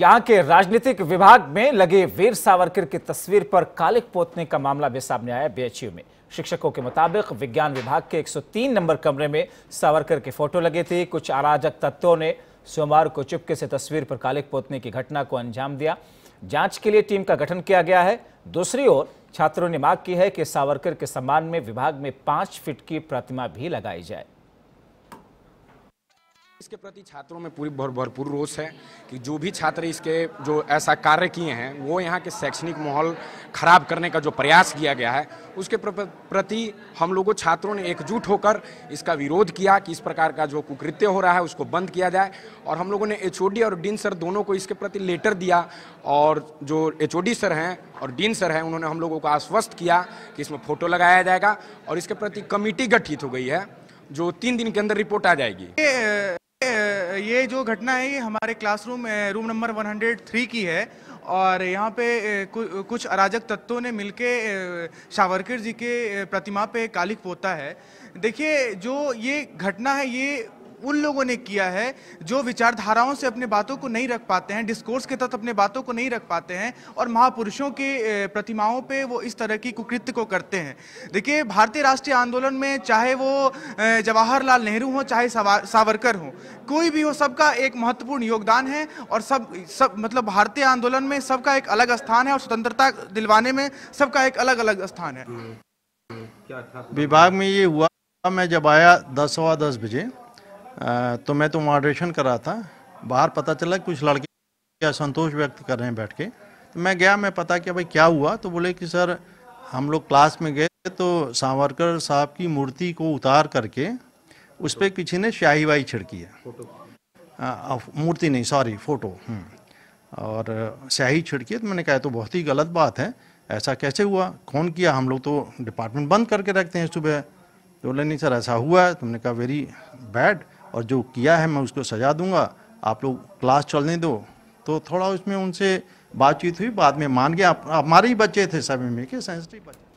यहाँ के राजनीतिक विभाग में लगे वीर सावरकर की तस्वीर पर कालिक पोतने का मामला भी सामने आया बीएचयू में शिक्षकों के मुताबिक विज्ञान विभाग के 103 नंबर कमरे में सावरकर के फोटो लगे थे कुछ अराजक तत्वों ने सोमवार को चुपके से तस्वीर पर कालिक पोतने की घटना को अंजाम दिया जांच के लिए टीम का गठन किया गया है दूसरी ओर छात्रों ने मांग की है कि सावरकर के सम्मान में विभाग में पांच फीट की प्रतिमा भी लगाई जाए इसके प्रति छात्रों में पूरी भर भरपूर रोष है कि जो भी छात्र इसके जो ऐसा कार्य किए हैं वो यहाँ के शैक्षणिक माहौल खराब करने का जो प्रयास किया गया है उसके प्रति हम लोगों छात्रों ने एकजुट होकर इसका विरोध किया कि इस प्रकार का जो कुकृत्य हो रहा है उसको बंद किया जाए और हम लोगों ने एच और डीन सर दोनों को इसके प्रति लेटर दिया और जो एच सर हैं और डीन सर हैं उन्होंने हम लोगों को आश्वस्त किया कि इसमें फोटो लगाया जाएगा और इसके प्रति कमिटी गठित हो गई है जो तीन दिन के अंदर रिपोर्ट आ जाएगी ये जो घटना है ये हमारे क्लासरूम रूम नंबर 103 की है और यहाँ पे कुछ अराजक तत्वों ने मिलके सावरकर जी के प्रतिमा पे कालिक पोता है देखिए जो ये घटना है ये उन लोगों ने किया है जो विचारधाराओं से अपने बातों को नहीं रख पाते हैं डिस्कोर्स के तहत अपने बातों को नहीं रख पाते हैं और महापुरुषों के प्रतिमाओं पे वो इस तरह की कुकृत्य को करते हैं देखिए भारतीय राष्ट्रीय आंदोलन में चाहे वो जवाहरलाल नेहरू हो चाहे सावरकर हो कोई भी हो सबका एक महत्वपूर्ण योगदान है और सब सब मतलब भारतीय आंदोलन में सबका एक अलग स्थान है और स्वतंत्रता दिलवाने में सबका एक अलग अलग स्थान है हम्म, हम्म, विभाग में ये हुआ मैं जब आया दस सवा दस बजे तो मैं तो मॉडरेशन कर रहा था बाहर पता चला कुछ लड़के असंतोष व्यक्त कर रहे हैं बैठ के तो मैं गया मैं पता किया भाई क्या हुआ तो बोले कि सर हम लोग क्लास में गए तो सावरकर साहब की मूर्ति को उतार करके उस पर किसी ने शाही वाही छिड़की है मूर्ति नहीं सॉरी फोटो हम्म। और स्याही छिड़की तो मैंने कहा तो बहुत ही गलत बात है ऐसा कैसे हुआ कौन किया हम लोग तो डिपार्टमेंट बंद करके रखते हैं सुबह तो बोले नहीं सर ऐसा हुआ है तुमने तो कहा वेरी बैड और जो किया है मैं उसको सजा दूंगा आप लोग क्लास चलने दो तो थोड़ा उसमें उनसे बातचीत हुई बाद में मान गया हमारे ही बच्चे थे सभी में के सेंसिटिव बच्चे